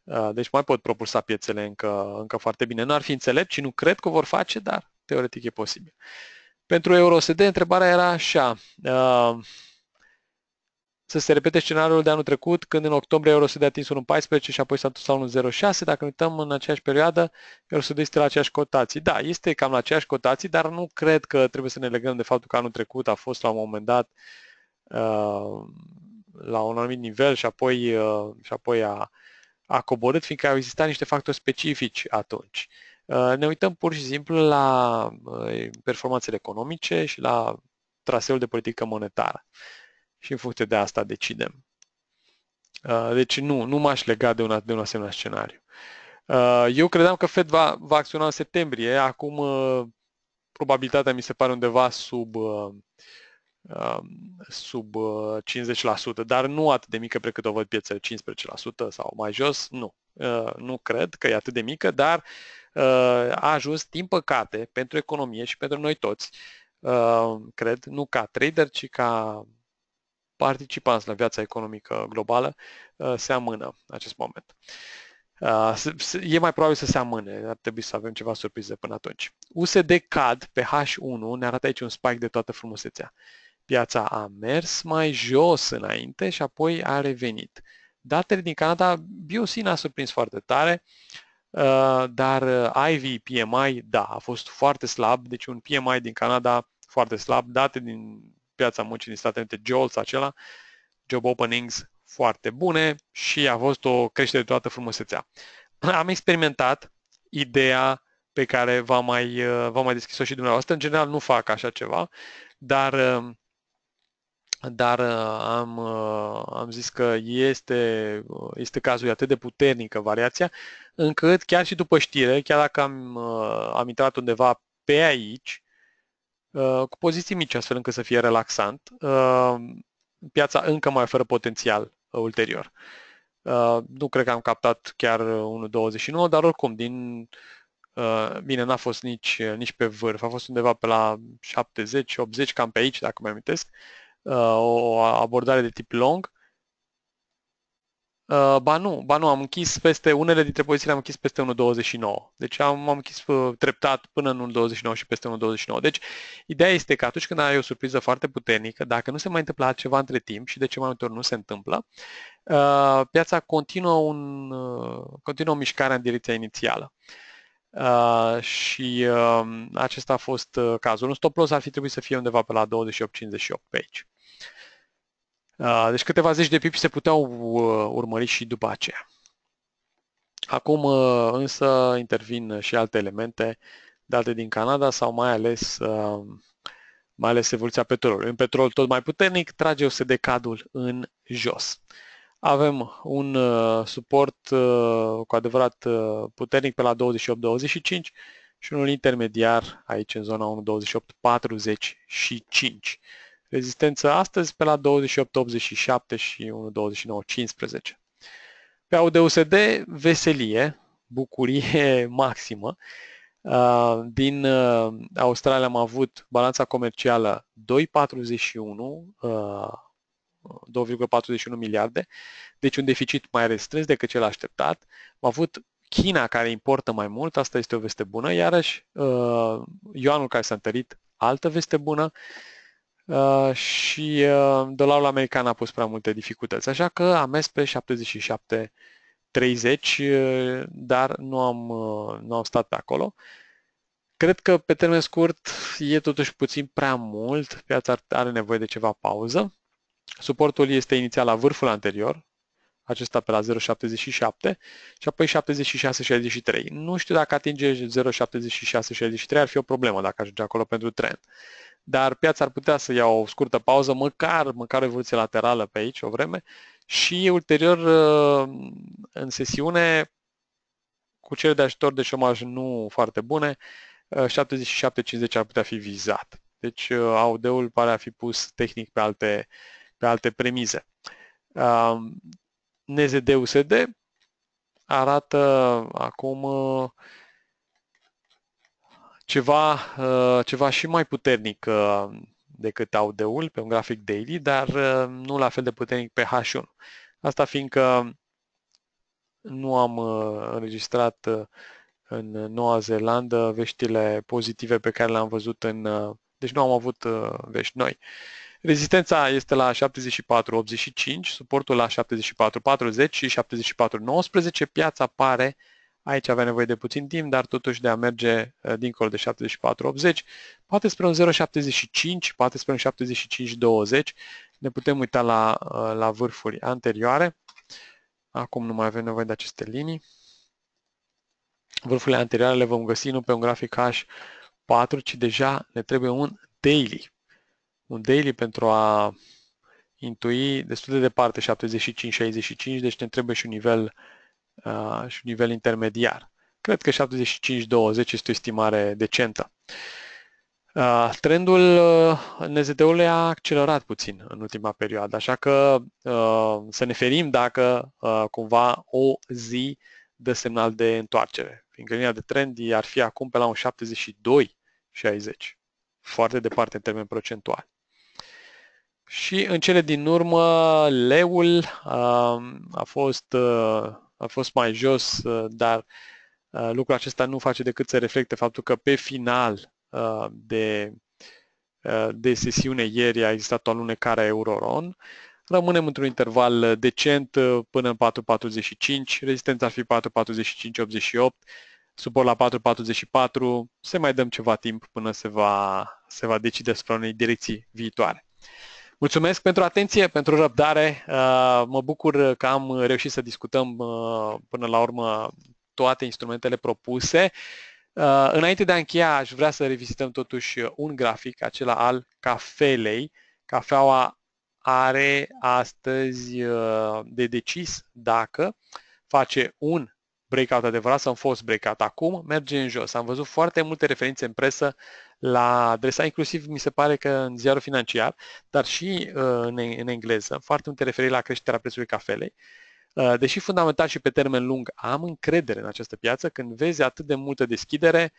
Ah, deci mai pot propulsa piețele încă, încă foarte bine. Nu ar fi înțelept și nu cred că vor face, dar teoretic e posibil. Pentru EuroSD, întrebarea era așa. Ah, să se repete scenariul de anul trecut, când în octombrie EuroSD a atins 1.14 și apoi s-a dus la 1.06. Dacă ne uităm în aceeași perioadă, EuroSD este la aceeași cotații. Da, este cam la aceeași cotații, dar nu cred că trebuie să ne legăm de faptul că anul trecut a fost la un moment dat ah, la un anumit nivel și apoi, și apoi a, a coborât, fiindcă au existat niște factori specifici atunci. Uh, ne uităm pur și simplu la uh, performanțele economice și la traseul de politică monetară. Și în funcție de asta decidem. Uh, deci nu, nu m-aș lega de un, de un asemenea scenariu. Eu credeam că Fed va, va acționa în septembrie, acum probabilitatea mi se pare undeva sub Um, sub 50%, uh, dar nu atât de mică precât o văd piețele 15% sau mai jos, nu. Uh, nu cred că e atât de mică, dar uh, a ajuns, din păcate, pentru economie și pentru noi toți, cred, nu ca trader, ci ca participanți la viața economică globală, se amână acest moment. E mai probabil să se amâne, ar trebui să avem ceva surprize până atunci. USD CAD pe H1 ne arată aici un spike de toată frumusețea piața a mers mai jos înainte și apoi a revenit. Datele din Canada, n a surprins foarte tare, uh, dar uh, Ivy PMI, da, a fost foarte slab, deci un PMI din Canada foarte slab, date din piața muncii din Statele Unite, JOLTS acela, Job Openings foarte bune și a fost o creștere de toată frumusețea. [CLEARS THROAT] Am experimentat ideea pe care v-am mai, uh, v-am mai deschis-o și dumneavoastră. În general nu fac așa ceva, dar dar uh, am, uh, am zis că este, uh, este cazul atât de puternică variația, încât chiar și după știre, chiar dacă am, am intrat undeva pe aici, cu poziții mici, astfel încât să fie relaxant, piața încă mai oferă potențial ulterior. Nu cred că am captat chiar 1.29, dar oricum, din bine, n-a fost nici, nici pe vârf, a fost undeva pe la 70-80, cam pe aici, dacă mă amintesc, Uh, o abordare de tip long. Uh, ba nu, ba nu, am închis peste, unele dintre pozițiile am închis peste 1.29. Deci am, am închis uh, treptat până în 1.29 și peste 1.29. Deci ideea este că atunci când ai o surpriză foarte puternică, dacă nu se mai întâmplă ceva între timp și de ce mai multe ori nu se întâmplă, piața continuă, un, continuă mișcarea în direcția inițială. Uh, și uh, acesta a fost uh, cazul. Un stop loss ar fi trebuit să fie undeva pe la 28.58 pe aici. Deci câteva zeci de pipi se puteau uh, urmări și după aceea. Acum uh, însă intervin și alte elemente date din Canada sau mai ales, uh, mai ales evoluția petrolului. Un petrol tot mai puternic trage o cadul în jos. Avem un suport cu adevărat puternic pe la 28-25 și unul intermediar aici în zona 128-40 1.28-45. Rezistență astăzi pe la 28,87 și 1,29,15. Pe AUD/USD veselie, bucurie [LAUGHS] maximă. Uh, din uh, Australia am avut balanța comercială 2,41 2,41 uh, miliarde, deci un deficit mai restrâns decât cel așteptat. Am avut China care importă mai mult, asta este o veste bună, iarăși Ioanul care s-a întărit, altă veste bună. Uh, și uh, dolarul american a pus prea multe dificultăți. Așa că am mers pe 7730, uh, dar nu am, uh, nu am stat pe acolo. Cred că pe termen scurt e totuși puțin prea mult, piața are nevoie de ceva pauză. Suportul este inițial la vârful anterior, acesta pe la 0,77 și apoi 76,63. Nu știu dacă atinge 0,76,63 ar fi o problemă dacă ajunge acolo pentru trend. Uh, dar piața ar putea să ia o scurtă pauză, măcar, măcar o evoluție laterală pe aici o vreme și ulterior uh, în sesiune cu cele de ajutor de șomaj nu foarte bune, 77-50 uh, ar putea fi vizat. Deci uh, AUD-ul pare a fi pus tehnic pe alte, pe alte premize. NZD-USD arată acum ceva, uh, ceva și mai puternic uh, decât AUD-ul pe un grafic daily, dar uh, nu la fel de puternic pe H1. Asta fiindcă nu am înregistrat în Noua Zeelandă veștile pozitive pe care le-am văzut în... Deci nu am avut vești noi. Rezistența este la 74,85, suportul la 74,40 și 74,19, piața pare Aici avea nevoie de puțin timp, dar totuși de a merge eh, dincolo de 74-80, poate spre un 0,75, poate spre un 75-20. Ne putem uita la, eh, la vârfuri anterioare. Acum nu mai avem nevoie de aceste linii. Vârfurile anterioare le vom găsi nu pe un grafic H4, ci deja ne trebuie un daily. Un daily pentru a intui destul de departe 75-65, deci ne trebuie și un nivel uh, Uh, și un nivel intermediar. Cred că 75-20 este o estimare decentă. Uh, trendul uh, NZD-ului a accelerat puțin în ultima perioadă, așa că să ne ferim dacă cumva o zi dă semnal de întoarcere, fiindcă linia de trend ar fi acum pe la un 72-60, foarte departe în termeni procentuali. Și în cele din urmă, leul a fost a fost mai jos, uh, dar uh, lucrul acesta nu face decât să reflecte faptul că pe final uh, de, de sesiune ieri a existat o alunecare a Euroron. Rămânem într-un interval decent până în 4.45, rezistența ar fi 4.45-88, suport la 4.44, se mai dăm ceva timp până se va, se va decide asupra unei direcții viitoare. Mulțumesc pentru atenție, pentru răbdare. Uh, mă bucur că am reușit să discutăm uh, până la urmă toate instrumentele propuse. Uh, înainte de a încheia, aș vrea să revizităm totuși un grafic, acela al cafelei. Cafeaua are astăzi de decis dacă face un breakout adevărat sau un fost breakout. Acum merge în jos. Am văzut foarte multe referințe în presă la adresa, inclusiv mi se pare că în ziarul financiar, dar și uh, în, în engleză, foarte multe referiri la creșterea prețului cafelei. Uh, deși fundamental și pe termen lung am încredere în această piață, când vezi atât de multă deschidere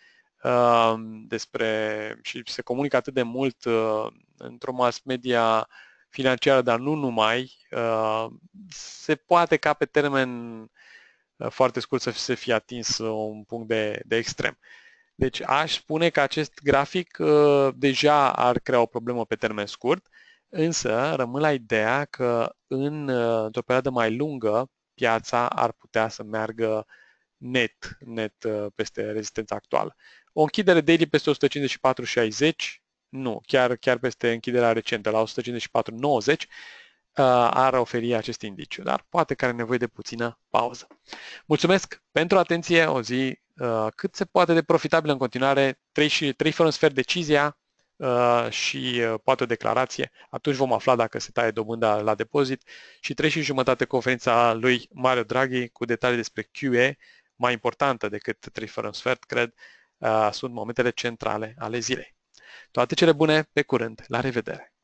uh, despre și se comunică atât de mult uh, într-o mass media financiară, dar nu numai, uh, se poate ca pe termen uh, foarte scurt să, se fie atins uh, un punct de, de extrem. Deci aș spune că acest grafic uh, deja ar crea o problemă pe termen scurt, însă rămân la ideea că în, uh, într-o perioadă mai lungă piața ar putea să meargă net, net peste rezistența actuală. O închidere daily peste 154,60, nu, chiar, chiar peste închiderea recentă la 154,90, Uh, ar oferi acest indiciu, dar poate că are nevoie de puțină pauză. Mulțumesc pentru atenție, o zi uh, cât se poate de profitabilă în continuare, trei, și, trei fără un sfert decizia uh, și poate o declarație, atunci vom afla dacă se taie dobânda la depozit și trei și jumătate conferința lui Mario Draghi cu detalii despre QE, mai importantă decât trei fără un sfert, cred, sunt momentele centrale ale zilei. Toate cele bune, pe curând, la revedere!